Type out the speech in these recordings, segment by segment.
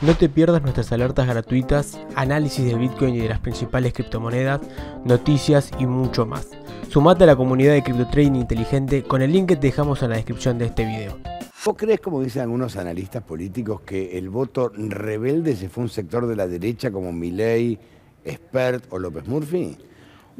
No te pierdas nuestras alertas gratuitas, análisis de Bitcoin y de las principales criptomonedas, noticias y mucho más. Sumate a la comunidad de CryptoTrading Inteligente con el link que te dejamos en la descripción de este video. ¿Vos crees, como dicen algunos analistas políticos, que el voto rebelde se fue un sector de la derecha como Milley, Spert o López Murphy?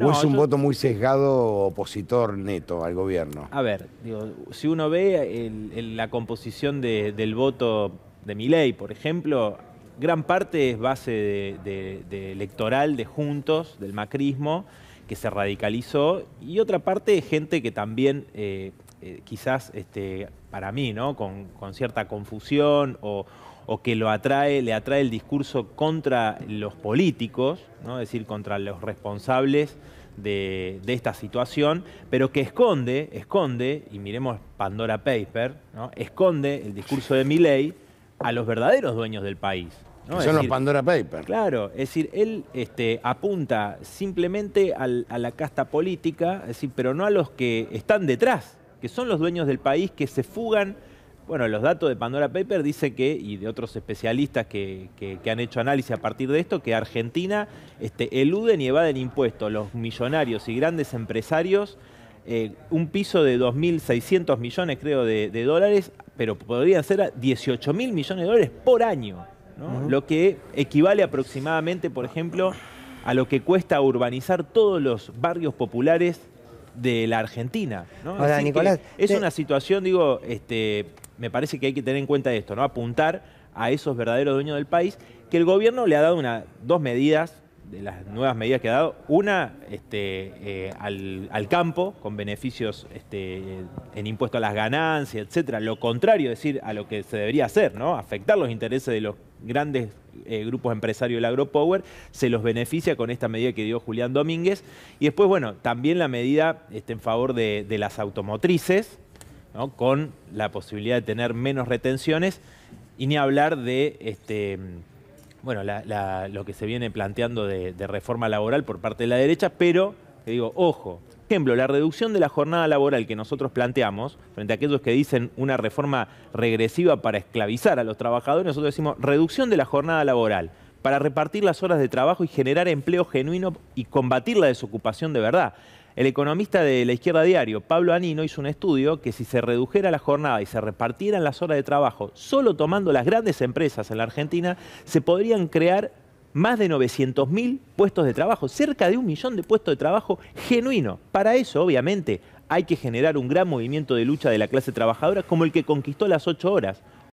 ¿O es un voto muy sesgado opositor neto al gobierno? A ver, digo, si uno ve la composición del voto de mi por ejemplo, gran parte es base de, electoral de Juntos, del macrismo, que se radicalizó, y otra parte es gente que también, eh, eh, quizás este, para mí, ¿no? con, cierta confusión o, que lo atrae, le atrae el discurso contra los políticos, ¿no? es decir, contra los responsables de, esta situación, pero que esconde, esconde, y miremos Pandora Paper, ¿no? esconde el discurso de Milley a los verdaderos dueños del país. son los Pandora Papers. Claro, es decir, él este, apunta simplemente a la casta política, es pero no a los que están detrás, que son los dueños del país que se fugan. Bueno, los datos de Pandora Paper dice que, y de otros especialistas que, han hecho análisis a partir de esto, que Argentina este, ni y el impuesto los millonarios y grandes empresarios eh, un piso de 2.600 millones, creo, de, dólares, pero podrían ser 18.000 millones de dólares por año, lo que equivale aproximadamente, por ejemplo, a lo que cuesta urbanizar todos los barrios populares de la Argentina. es una situación, digo, este, me parece que hay que tener en cuenta esto, ¿no? apuntar a esos verdaderos dueños del país, que el gobierno le ha dado una, dos medidas de las nuevas medidas que ha dado. Una, este, eh, al, campo, con beneficios este, en impuesto a las ganancias, etcétera. Lo contrario, es decir, a lo que se debería hacer, ¿no? Afectar los intereses de los grandes eh, grupos empresarios del agropower, se los beneficia con esta medida que dio Julián Domínguez. Y después, bueno, también la medida este, en favor de, las automotrices, ¿no? con la posibilidad de tener menos retenciones, y ni hablar de... Este, bueno, lo que se viene planteando de, reforma laboral por parte de la derecha, pero, te digo, ojo, ejemplo, la reducción de la jornada laboral que nosotros planteamos, frente a aquellos que dicen una reforma regresiva para esclavizar a los trabajadores, nosotros decimos reducción de la jornada laboral para repartir las horas de trabajo y generar empleo genuino y combatir la desocupación de verdad. El economista de la izquierda diario, Pablo Anino, hizo un estudio que si se redujera la jornada y se repartieran las horas de trabajo solo tomando las grandes empresas en la Argentina, se podrían crear más de 900.000 puestos de trabajo, cerca de un millón de puestos de trabajo genuino. Para eso, obviamente, hay que generar un gran movimiento de lucha de la clase trabajadora como el que conquistó las ocho horas.